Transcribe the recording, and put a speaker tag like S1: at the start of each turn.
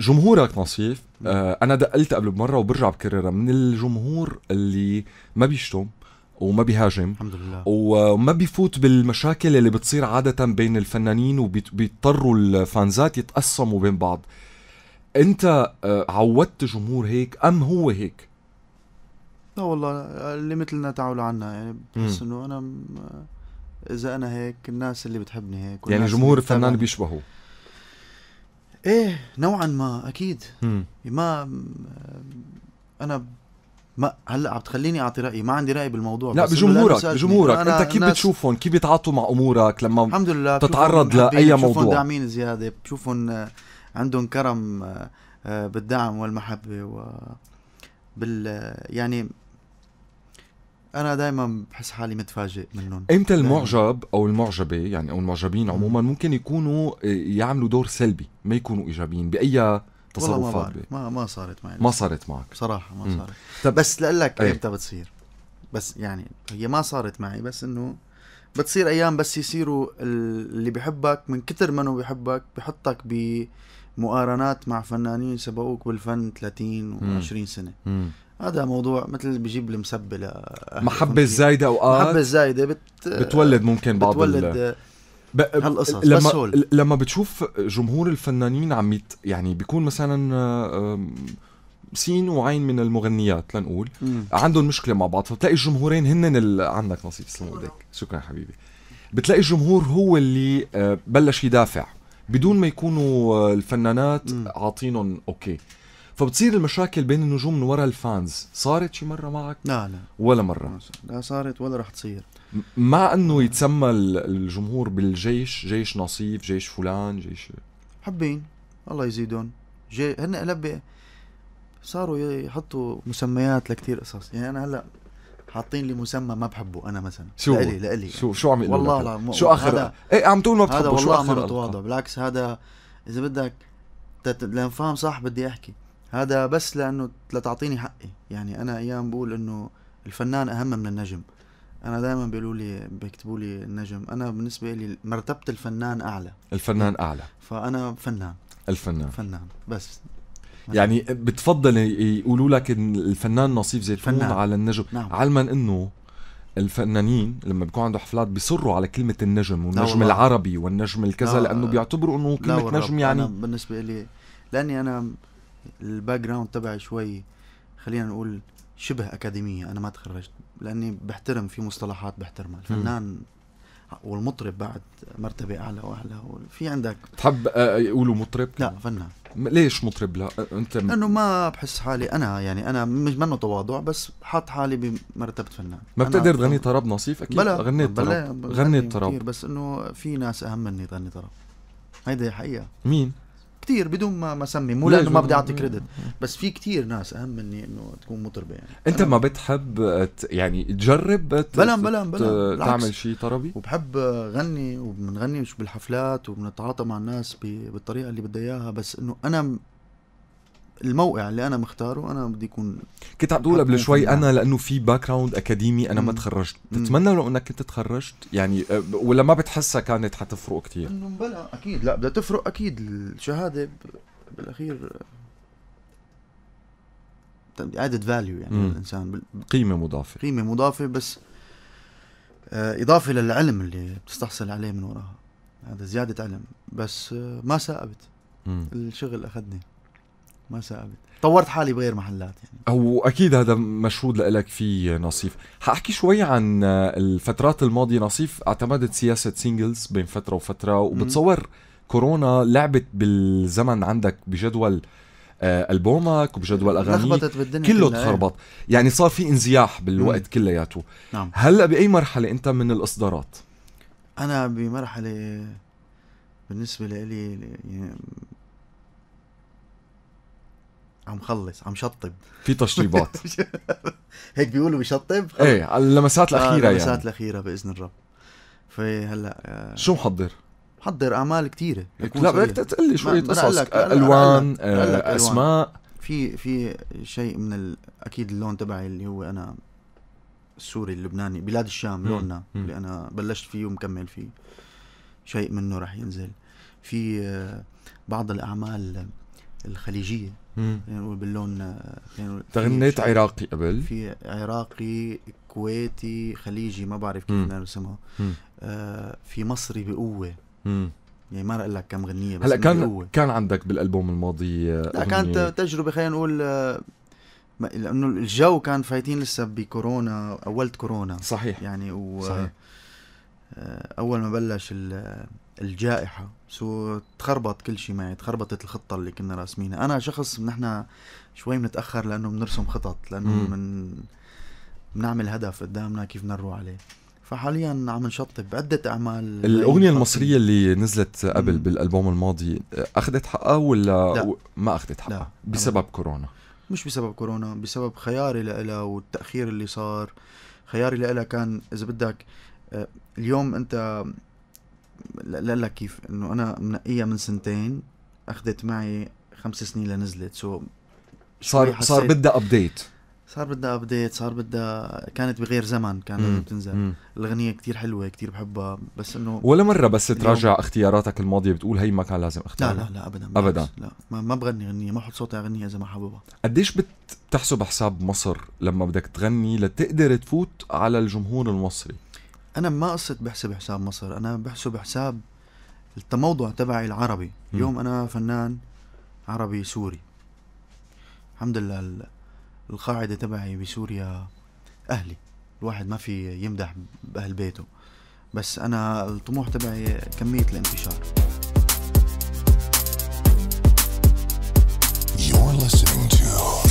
S1: جمهورك نصيف آه انا دقلت قبل بمره وبرجع بكررها من الجمهور اللي ما بيشتم وما بيهاجم الحمد لله وما بيفوت بالمشاكل اللي بتصير عادة بين الفنانين وبيضطروا الفانزات يتقسموا بين بعض انت آه، عودت جمهور هيك ام هو هيك
S2: لا والله اللي مثلنا تعالوا عنا يعني بحس انه انا اذا انا هيك الناس اللي بتحبني هيك يعني جمهور الفنان بيشبهه ايه نوعا ما اكيد ما انا ما هلا عم تخليني اعطي رايي ما عندي راي بالموضوع لا بجمهورك يعني بجمهورك انت كيف
S1: بتشوفهم كيف بيتعاطوا مع امورك
S2: لما الحمد لله تتعرض لاي موضوع بشوفهم داعمين زياده بشوفهم آه، عندهم كرم آه، آه، بالدعم والمحبه و بال يعني انا دائما بحس حالي متفاجئ منهم امتى المعجب
S1: او المعجبه يعني او المعجبين عموما ممكن يكونوا آه، يعملوا دور سلبي ما يكونوا ايجابيين باي
S2: تصرفات ما, ما ما صارت معي ما صارت معك بصراحه ما صارت طب بس لاقول لك امتى إيه. بتصير بس يعني هي ما صارت معي بس انه بتصير ايام بس يصيروا اللي بحبك من كتر ما انه بحبك بحطك ب بي مقارنات مع فنانين سبقوك بالفن 30 و20 سنه مم. هذا موضوع مثل بجيب المسبه
S1: محبه الزايده اوقات محبه الزايده بت... بتولد ممكن بعض بتولد
S2: ب... هالقصص لما... بس هول.
S1: لما بتشوف جمهور الفنانين عم يت... يعني بيكون مثلا سين وعين من المغنيات لنقول مم. عندهم مشكله مع بعض فبتلاقي الجمهورين هن ال... عندك نصيب سلام شكرا حبيبي بتلاقي الجمهور هو اللي آه، بلش يدافع بدون ما يكونوا آه، الفنانات عاطينهم اوكي فبتصير المشاكل بين النجوم من ورا الفانز صارت شي مره معك لا لا ولا مره
S2: لا صارت ولا رح تصير
S1: مع انه يتسمى الجمهور بالجيش جيش نصيف جيش فلان جيش
S2: حابين الله يزيدهم جي هن هلا صاروا يحطوا مسميات لكثير قصص يعني انا هلا حاطين لي مسمى ما بحبه انا مثلا شو لألي لألي شو شو عم يقول والله لا م... شو اخر ايه عم تقول ما بتحبه هذا والله متواضع بالعكس هذا اذا بدك تت... لانفهم صح بدي احكي هذا بس لانه لتعطيني حقي يعني انا ايام بقول انه الفنان اهم من النجم انا دائما بيقولوا لي بيكتبوا لي النجم انا بالنسبه لي مرتبه الفنان اعلى
S1: الفنان اعلى
S2: فانا فنان
S1: الفنان فنان بس يعني بتفضل يقولوا لك الفنان نصيف زيتون فنان. على النجم نعم. علما انه الفنانين لما بيكون عنده حفلات بيصروا على كلمة النجم والنجم لا العربي والنجم الكذا لا لأنه آه، بيعتبروا إنه كلمة نجم يعني أنا
S2: بالنسبة لي لأني أنا الباك جراوند تبعي شوي خلينا نقول شبه أكاديمية أنا ما تخرجت لأني بحترم في مصطلحات بحترمها الفنان م. والمطرب بعد مرتبه اعلى واعلى وفي عندك تحب آه، يقولوا مطرب؟ لا فنان ليش مطرب لا انت م... لانه ما بحس حالي انا يعني انا مش منه تواضع بس حاط حالي بمرتبه فنان ما بتقدر تغني طرب نصيف اكيد بلا غنيت طرب غنيت طرب بس انه في ناس اهم مني تغني طرب هيدي حقيقه مين كثير بدون ما ما اسمي مو لانه ما بدي اعطي كريدت بس في كثير ناس اهم مني انه تكون مطربه يعني انت ما
S1: بتحب يعني تجرب بلا بلا بلا تعمل شيء طربي
S2: وبحب غني وبنغني بالحفلات وبنتعاطى مع الناس بالطريقه اللي بدي اياها بس انه انا الموقع اللي انا مختاره انا بدي يكون كنت عم تقول قبل شوي انا
S1: لانه في باك جراوند اكاديمي انا ما تخرجت تتمنى لو انك كنت تخرجت يعني أه، ولا ما بتحسها
S2: كانت حتفرق كثير انه بلا اكيد لا بدها تفرق اكيد الشهاده بالاخير ادد فاليو يعني مم. الانسان بال... قيمه مضافه قيمه مضافه بس أه، اضافه للعلم اللي بتستحصل عليه من وراها هذا زياده علم بس أه، ما سائبت الشغل اخذني ما سألت طورت حالي بغير محلات
S1: يعني هو اكيد هذا مشهود لك في نصيف حاحكي شوي عن الفترات الماضيه نصيف اعتمدت سياسه سينجلز بين فتره وفتره وبتصور كورونا لعبت بالزمن عندك بجدول آه، البومك وبجدول اغانيك كله تخربط إيه. يعني صار في انزياح بالوقت كلياته نعم. هلا باي مرحله انت من الاصدارات
S2: انا بمرحله بالنسبه لي يعني عم خلص عم شطب في تشطيبات هيك بيقولوا بشطب ايه اللمسات الاخيره آه اللمسات يعني. الاخيره باذن الرب فهلا آه شو محضر؟ محضر اعمال كثيره لا بدك تقول لي شويه قصص الوان آه اسماء في في شيء من ال... اكيد اللون تبعي اللي هو انا السوري اللبناني بلاد الشام لوننا اللي انا بلشت فيه ومكمل فيه شيء منه رح ينزل في آه، بعض الاعمال الخليجيه خلينا يعني نقول باللون آه، يعني تغنيت عراقي قبل في عراقي كويتي خليجي ما بعرف كيف بدنا نرسمها آه في مصري بقوه مم. يعني ما رح لك كم غنيه بس هلا كان بقوة.
S1: كان عندك بالالبوم الماضي آه، لا كانت
S2: تجربه خلينا نقول آه، لانه الجو كان فايتين لسه بكورونا اولت كورونا صحيح يعني و صحيح. اول ما بلش الجائحة سو تخربط كل شيء معي تخربطت الخطة اللي كنا راسمينها أنا شخص نحن شوي بنتأخر لأنه بنرسم خطط لأنه من بنعمل هدف قدامنا كيف بدنا نروح عليه فحاليا عم نشطب عدة أعمال الأغنية
S1: المصرية اللي نزلت قبل مم. بالألبوم الماضي أخذت حقها ولا لا. ما أخذت حقها بسبب أبقى. كورونا
S2: مش بسبب كورونا بسبب خياري لها والتأخير اللي صار خياري لها كان إذا بدك آه، اليوم أنت لا كيف انه انا منقيها من سنتين اخذت معي خمس سنين لنزلت سو صار صار بدها ابديت صار بدها ابديت صار بدها كانت بغير زمن كانت بتنزل الاغنيه كتير حلوه كتير بحبها بس انه ولا مره بس تراجع
S1: اختياراتك الماضيه بتقول هي ما كان لازم اختارها لا لا لا ابدا ابدا
S2: لا ما, ما بغني غنيه ما بحط صوتي على اذا ما حاببها
S1: قديش بتحسب حساب مصر لما بدك تغني لتقدر تفوت على الجمهور المصري
S2: انا ما قصة بحسب حساب مصر انا بحسب حساب التموضع تبعي العربي اليوم انا فنان عربي سوري الحمد لله القاعدة تبعي بسوريا اهلي الواحد ما في يمدح باهل بيته بس انا الطموح تبعي كمية الانتشار
S1: You're listening to